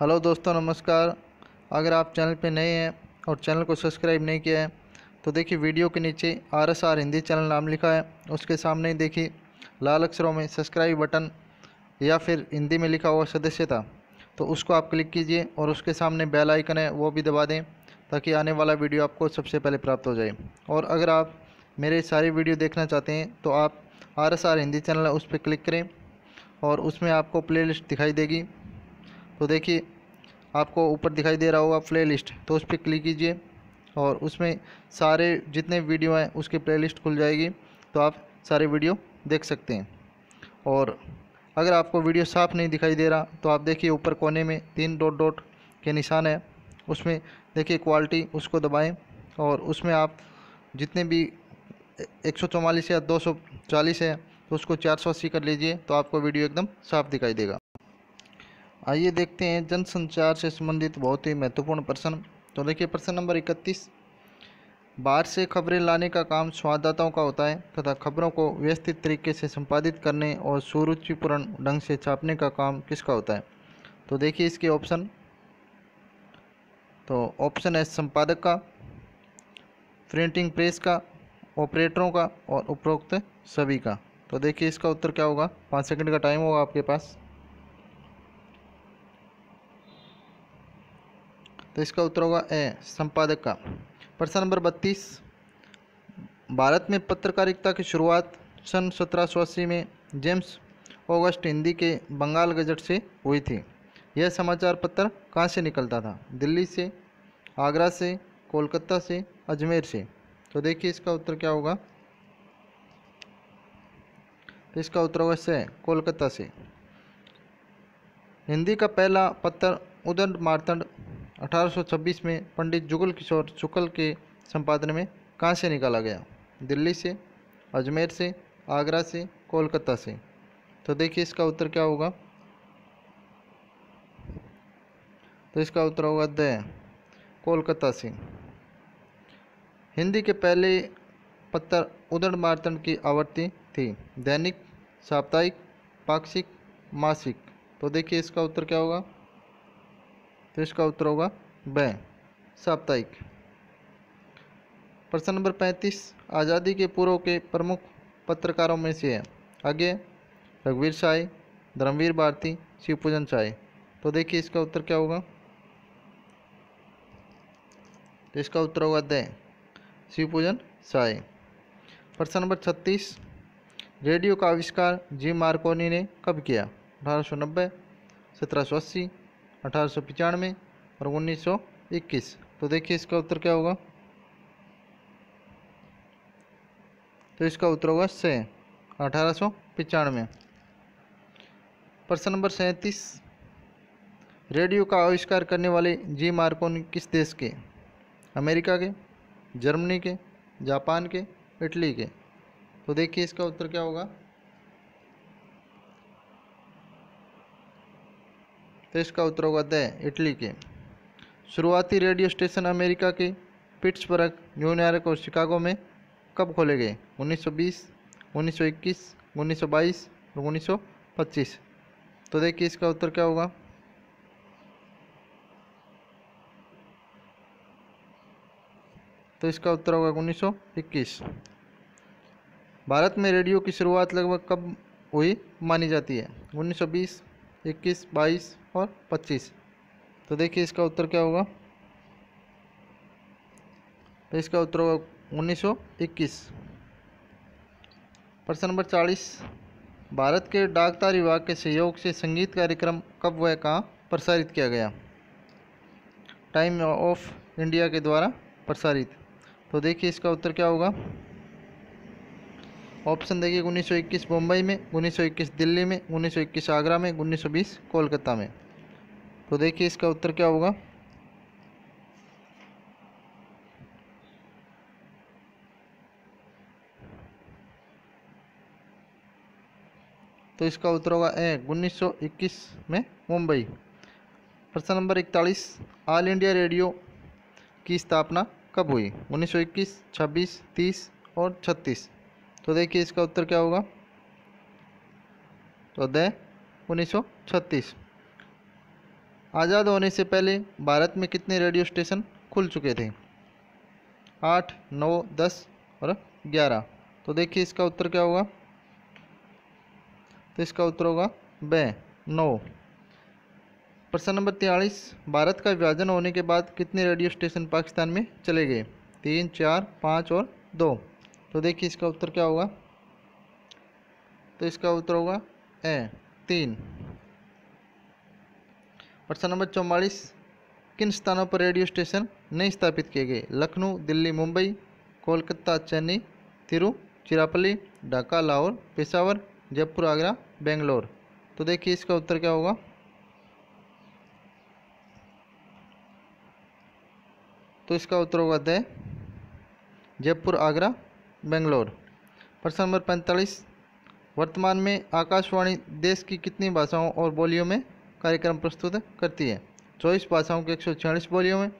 hello दोस्तों नमस्कार अगर आप चैनल पे नए हैं और चैनल को सब्सक्राइब नहीं किया है तो देखिए वीडियो के नीचे R S R Hindi channel नाम लिखा है उसके सामने ही देखिए लाल अक्षरों में सब्सक्राइब बटन या फिर हिंदी में लिखा हुआ सदस्यता तो उसको आप क्लिक कीजिए और उसके सामने बेल आइकन है वो भी दबा दें ताकि आने वाला वीडियो आपको सबसे पहले प्राप्त हो जाए और अगर आप मेरे सारे वीडियो देखना चाहते हैं तो आप R S R Hindi channel उस पर क्लिक करें और उसमें आपको प्लेलिस्ट दिखाई देगी तो देखिए आपको ऊपर दिखाई दे रहा होगा प्ले लिस्ट तो उस पर क्लिक कीजिए और उसमें सारे जितने वीडियो हैं उसकी प्ले लिस्ट खुल जाएगी तो आप सारे वीडियो देख सकते हैं और अगर आपको वीडियो साफ नहीं दिखाई दे रहा तो आप देखिए ऊपर कोने में तीन डॉट डॉट के निशान है उसमें देखिए क्वालिटी उसको दबाएं और उसमें आप जितने भी एक या दो है तो उसको चार कर लीजिए तो आपको वीडियो एकदम साफ दिखाई देगा आइए देखते हैं जनसंचार से संबंधित बहुत ही महत्वपूर्ण प्रश्न तो देखिए प्रश्न नंबर इकतीस बाहर से खबरें लाने का काम संवाददाताओं का होता है तथा खबरों को व्यवस्थित तरीके से संपादित करने और सुरुचिपूर्ण ढंग से छापने का काम किसका होता है तो देखिए इसके ऑप्शन तो ऑप्शन है संपादक का प्रिंटिंग प्रेस का ऑपरेटरों का और उपरोक्त सभी का तो देखिए इसका उत्तर क्या होगा पाँच सेकंड का टाइम होगा आपके पास तो इसका उत्तर होगा ए संपादक का प्रश्न नंबर बत्तीस भारत में पत्रकारिता की शुरुआत सन सत्रह में जेम्स ऑगस्ट हिंदी के बंगाल गजट से हुई थी यह समाचार पत्र कहाँ से निकलता था दिल्ली से आगरा से कोलकाता से अजमेर से तो देखिए इसका उत्तर क्या होगा तो इसका उत्तर होगा से कोलकाता से हिंदी का पहला पत्र उदंड मारतंड 1826 में पंडित जुगल किशोर शुक्ल के संपादन में कहाँ से निकाला गया दिल्ली से अजमेर से आगरा से कोलकाता से तो देखिए इसका उत्तर क्या होगा तो इसका उत्तर होगा द कोलकाता से हिंदी के पहले पत्थर उदड़ मार्तन की आवृत्ति थी दैनिक साप्ताहिक पाक्षिक मासिक तो देखिए इसका उत्तर क्या होगा तो इसका उत्तर होगा ब साप्ताहिक प्रश्न नंबर पैंतीस आज़ादी के पूर्व के प्रमुख पत्रकारों में से है आगे रघुवीर साय धर्मवीर भारती शिवपूजन साय तो देखिए इसका उत्तर क्या होगा तो इसका उत्तर होगा दे शिवपूजन साय प्रश्न नंबर छत्तीस रेडियो का आविष्कार जी मार्कोनी ने कब किया अठारह सौ नब्बे सत्रह सौ अस्सी अठारह और उन्नीस तो देखिए इसका उत्तर क्या होगा तो इसका उत्तर होगा से अठारह प्रश्न नंबर सैंतीस रेडियो का आविष्कार करने वाले जी मार्कोन किस देश के अमेरिका के जर्मनी के जापान के इटली के तो देखिए इसका उत्तर क्या होगा तो इसका उत्तर होगा द इटली के शुरुआती रेडियो स्टेशन अमेरिका के पिट्सबर्ग न्यूयॉर्क और शिकागो में कब खोले गए 1920, 1921, 1922 और 1925 तो देखिए इसका उत्तर क्या होगा तो इसका उत्तर होगा 1921 भारत में रेडियो की शुरुआत लगभग कब हुई मानी जाती है 1920, इक्कीस बाईस और पच्चीस तो देखिए इसका उत्तर क्या होगा तो इसका उत्तर होगा उन्नीस सौ इक्कीस प्रश्न नंबर चालीस भारत के डाकतार विभाग के सहयोग से संगीत कार्यक्रम कब व कहाँ प्रसारित किया गया टाइम ऑफ इंडिया के द्वारा प्रसारित तो देखिए इसका उत्तर क्या होगा ऑप्शन देखिए इक्कीस मुंबई में इक्कीस दिल्ली में इक्कीस आगरा में बीस कोलकाता में तो देखिए इसका उत्तर क्या होगा तो इसका उत्तर होगा ए इक्कीस में मुंबई प्रश्न नंबर इकतालीस ऑल इंडिया रेडियो की स्थापना कब हुई 1921, 26, 30 और 36 तो देखिए इसका उत्तर क्या होगा तो अध्याय 1936 आज़ाद होने से पहले भारत में कितने रेडियो स्टेशन खुल चुके थे आठ नौ दस और ग्यारह तो देखिए इसका उत्तर क्या होगा तो इसका उत्तर होगा ब नौ प्रश्न नंबर तियालीस भारत का विभाजन होने के बाद कितने रेडियो स्टेशन पाकिस्तान में चले गए तीन चार पाँच और दो तो देखिए इसका उत्तर क्या होगा तो इसका उत्तर होगा ए तीन प्रश्न नंबर चौवालीस किन स्थानों पर रेडियो स्टेशन नहीं स्थापित किए गए लखनऊ दिल्ली मुंबई कोलकाता चेन्नई तिरुचिरापल्ली ढाका लाहौर पेशावर जयपुर आगरा बेंगलोर तो देखिए इसका उत्तर क्या होगा तो इसका उत्तर होगा दे जयपुर आगरा बेंगलोर प्रश्न नंबर पैंतालीस वर्तमान में आकाशवाणी देश की कितनी भाषाओं और बोलियों में कार्यक्रम प्रस्तुत करती है चौबीस भाषाओं की एक बोलियों में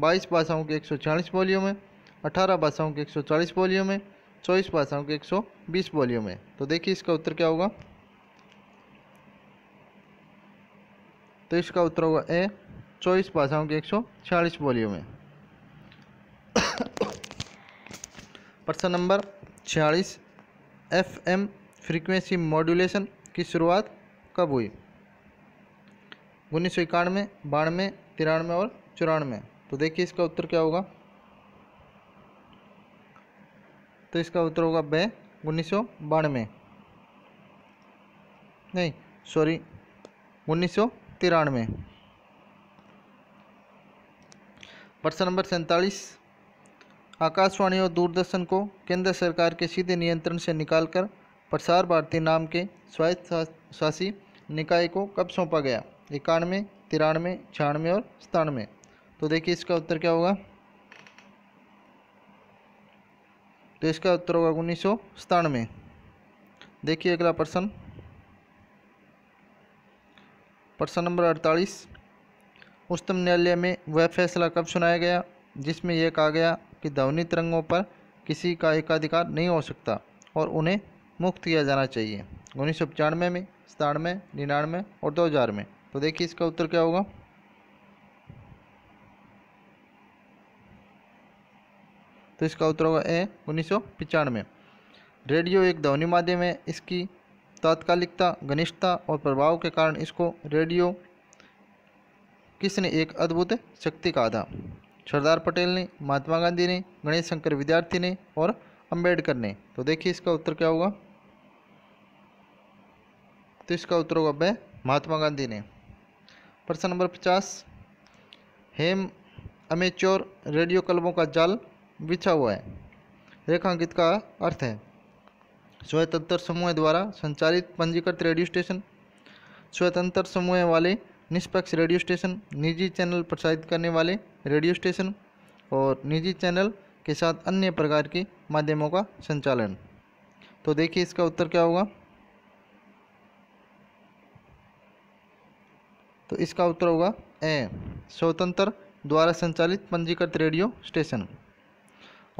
बाईस भाषाओं की एक बोलियों में अठारह भाषाओं की एक बोलियों में चौबीस भाषाओं की 120 बोलियों में तो देखिए इसका उत्तर क्या होगा तो इसका उत्तर होगा ए चौबीस भाषाओं की एक बोलियों में प्रश्न नंबर छियालीस एफ एम फ्रिक्वेंसी मॉड्यूलेशन की शुरुआत कब हुई उन्नीस सौ इक्यानवे बानवे तिरानवे और चौरानवे तो देखिए इसका उत्तर क्या होगा तो इसका उत्तर होगा बे उन्नीस सौ बानवे नहीं सॉरी उन्नीस सौ तिरानवे प्रश्न नंबर सैंतालीस आकाशवाणी और दूरदर्शन को केंद्र सरकार के सीधे नियंत्रण से निकालकर प्रसार भारती नाम के शासी निकाय को कब सौंपा गया इक्यानवे तिरानवे छियानवे और सतानवे तो देखिए इसका उत्तर क्या होगा तो इसका उत्तर होगा उन्नीस सौ सतानवे देखिए अगला प्रश्न प्रश्न नंबर अड़तालीस उच्चतम न्यायालय में वह फैसला कब सुनाया गया जिसमें यह कहा गया कि ध्वनि तिरंगों पर किसी का एकाधिकार नहीं हो सकता और उन्हें मुक्त किया जाना चाहिए उन्नीस सौ पचानवे में सतानवे निन्यानवे और दो हज़ार में तो देखिए इसका उत्तर क्या होगा तो इसका उत्तर होगा ए उन्नीस सौ पचानवे रेडियो एक ध्वनि माध्यम है इसकी तात्कालिकता घनिष्ठता और प्रभाव के कारण इसको रेडियो किसने एक अद्भुत शक्ति कहा था सरदार पटेल ने महात्मा गांधी ने गणेश शंकर विद्यार्थी ने और अम्बेडकर ने तो देखिए इसका उत्तर क्या होगा तो इसका उत्तर होगा ब महात्मा गांधी ने प्रश्न नंबर पचास हेम अमेच्योर रेडियो क्लबों का जाल बिछा हुआ है रेखांकित का अर्थ है स्वतंत्र समूह द्वारा संचालित पंजीकृत रेडियो स्टेशन स्वतंत्र समूह वाले निष्पक्ष रेडियो स्टेशन निजी चैनल प्रसारित करने वाले रेडियो स्टेशन और निजी चैनल के साथ अन्य प्रकार के माध्यमों का संचालन तो देखिए इसका उत्तर क्या होगा तो इसका उत्तर होगा ए स्वतंत्र द्वारा संचालित पंजीकृत रेडियो स्टेशन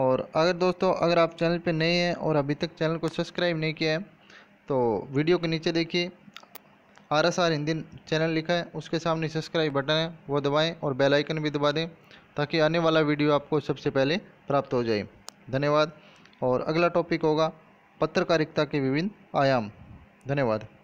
और अगर दोस्तों अगर आप चैनल पर नए हैं और अभी तक चैनल को सब्सक्राइब नहीं किया है तो वीडियो के नीचे देखिए R S R Hindi channel लिखा है उसके सामने सब्सक्राइब बटन है वो दबाएं और बेल आइकन भी दबा दें ताकि आने वाला वीडियो आपको सबसे पहले प्राप्त हो जाए धन्यवाद और अगला टॉपिक होगा पत्रकारिता के विभिन्न आयाम धन्यवाद